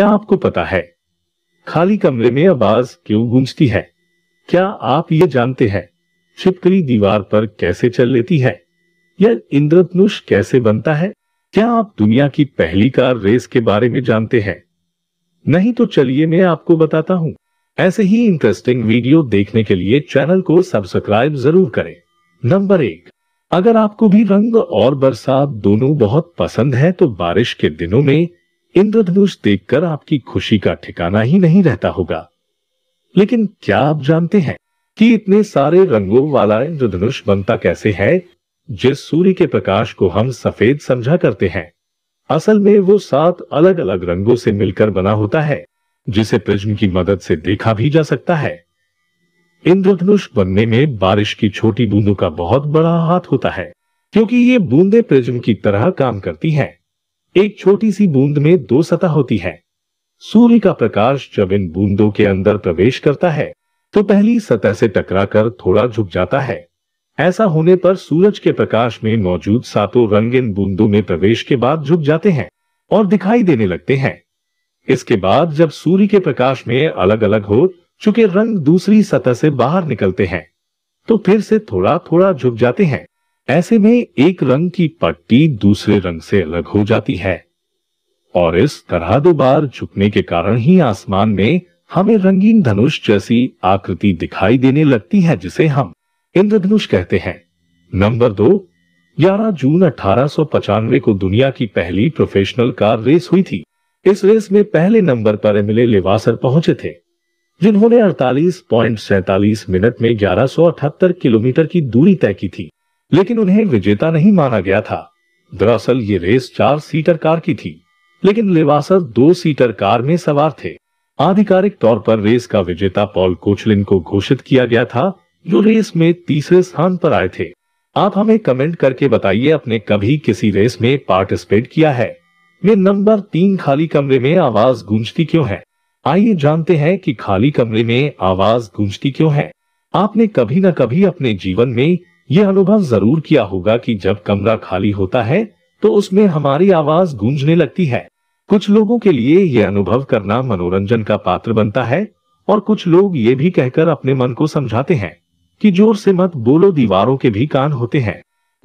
क्या आपको पता है खाली कमरे में आवाज क्यों गूंजती है क्या आप ये जानते हैं छिपकली दीवार पर कैसे चल लेती है या इंद्रधनुष कैसे बनता है क्या आप दुनिया की पहली कार रेस के बारे में जानते हैं नहीं तो चलिए मैं आपको बताता हूँ ऐसे ही इंटरेस्टिंग वीडियो देखने के लिए चैनल को सब्सक्राइब जरूर करें नंबर एक अगर आपको भी रंग और बरसात दोनों बहुत पसंद है तो बारिश के दिनों में इंद्रधनुष देखकर आपकी खुशी का ठिकाना ही नहीं रहता होगा लेकिन क्या आप जानते हैं कि इतने सारे रंगों वाला इंद्रधनुष बनता कैसे है जिस सूर्य के प्रकाश को हम सफेद समझा करते हैं असल में वो सात अलग अलग रंगों से मिलकर बना होता है जिसे प्रिज्म की मदद से देखा भी जा सकता है इंद्रधनुष बनने में बारिश की छोटी बूंदों का बहुत बड़ा हाथ होता है क्योंकि ये बूंदे प्रिज्म की तरह काम करती हैं। एक छोटी सी बूंद में दो सतह होती है सूर्य का प्रकाश जब इन बूंदों के अंदर प्रवेश करता है तो पहली सतह से टकराकर थोड़ा झुक जाता है ऐसा होने पर सूरज के प्रकाश में मौजूद सातों रंग इन बूंदों में प्रवेश के बाद झुक जाते हैं और दिखाई देने लगते हैं इसके बाद जब सूर्य के प्रकाश में अलग अलग हो चुके रंग दूसरी सतह से बाहर निकलते हैं तो फिर से थोड़ा थोड़ा झुक जाते हैं ऐसे में एक रंग की पट्टी दूसरे रंग से अलग हो जाती है और इस तरह दो बार झुकने के कारण ही आसमान में हमें रंगीन धनुष जैसी आकृति दिखाई देने लगती है जिसे हम इंद्रधनुष कहते हैं नंबर दो ग्यारह जून अठारह को दुनिया की पहली प्रोफेशनल कार रेस हुई थी इस रेस में पहले नंबर पर एमिले लेवासर पहुंचे थे जिन्होंने अड़तालीस पॉइंट सैतालीस मिनट में ग्यारह किलोमीटर की दूरी तय की थी लेकिन उन्हें विजेता नहीं माना गया था दरअसल ये रेस चार सीटर कार की थी लेकिन लेवासर दो सीटर कार में सवार थे आधिकारिक तौर पर रेस का विजेता पॉल कोचलिन को घोषित किया गया था जो रेस में तीसरे स्थान पर आए थे आप हमें कमेंट करके बताइए आपने कभी किसी रेस में पार्टिसिपेट किया है ये नंबर तीन खाली कमरे में आवाज गूंजती क्यों है आइए जानते हैं कि खाली कमरे में आवाज गूंजती क्यों है आपने कभी न कभी अपने जीवन में ये अनुभव जरूर किया होगा कि जब कमरा खाली होता है तो उसमें हमारी आवाज गूंजने लगती है कुछ लोगों के लिए ये अनुभव करना मनोरंजन का पात्र बनता है और कुछ लोग ये भी कहकर अपने मन को समझाते हैं कि जोर से मत बोलो दीवारों के भी कान होते हैं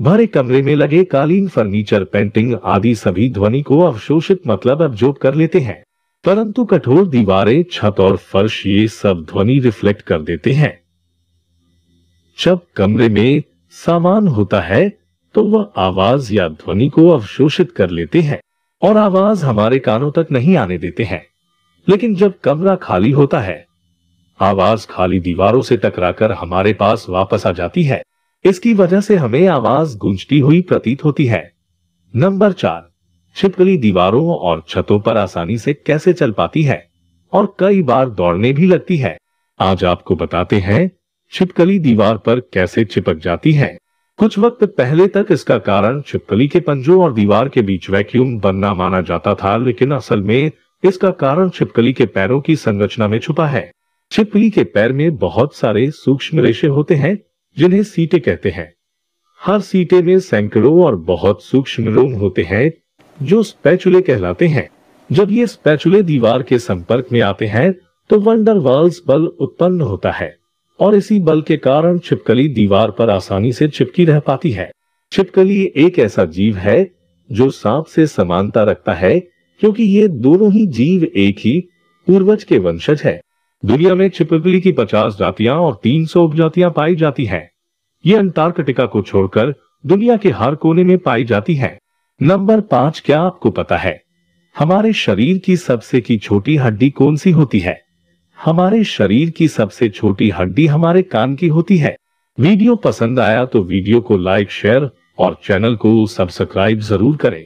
भरे कमरे में लगे कालीन फर्नीचर पेंटिंग आदि सभी ध्वनि को अवशोषित मतलब अवजोब कर लेते हैं परंतु कठोर दीवारें छत और फर्श ये सब ध्वनि रिफ्लेक्ट कर देते हैं जब कमरे में सामान होता है तो वह आवाज या ध्वनि को अवशोषित कर लेते हैं और आवाज हमारे कानों तक नहीं आने देते हैं लेकिन जब कमरा खाली होता है आवाज खाली दीवारों से टकराकर हमारे पास वापस आ जाती है इसकी वजह से हमें आवाज गूंजती हुई प्रतीत होती है नंबर चार छिपकली दीवारों और छतों पर आसानी से कैसे चल पाती है और कई बार दौड़ने भी लगती है आज आपको बताते हैं छिपकली दीवार पर कैसे चिपक जाती है कुछ वक्त पहले तक इसका कारण छिपकली के पंजों और दीवार के बीच वैक्यूम बनना माना जाता था लेकिन असल में इसका कारण छिपकली के पैरों की संरचना में छुपा है छिपकली के पैर में बहुत सारे सूक्ष्म रेशे होते हैं जिन्हें सीटे कहते हैं हर सीटे में सैकड़ों और बहुत सूक्ष्म रोम होते हैं जो स्पैचुले कहलाते हैं जब ये स्पैचुले दीवार के संपर्क में आते हैं तो वंडर बल उत्पन्न होता है और इसी बल के कारण छिपकली दीवार पर आसानी से चिपकी रह पाती है छिपकली एक ऐसा जीव है जो सांप से समानता रखता है क्योंकि ये दोनों ही जीव एक ही पूर्वज के वंशज है दुनिया में छिपकली की 50 जातियां और 300 उपजातियां पाई जाती हैं। ये अंटार्कटिका को छोड़कर दुनिया के हर कोने में पाई जाती है नंबर पांच क्या आपको पता है हमारे शरीर की सबसे की छोटी हड्डी कौन सी होती है हमारे शरीर की सबसे छोटी हड्डी हमारे कान की होती है वीडियो पसंद आया तो वीडियो को लाइक शेयर और चैनल को सब्सक्राइब जरूर करें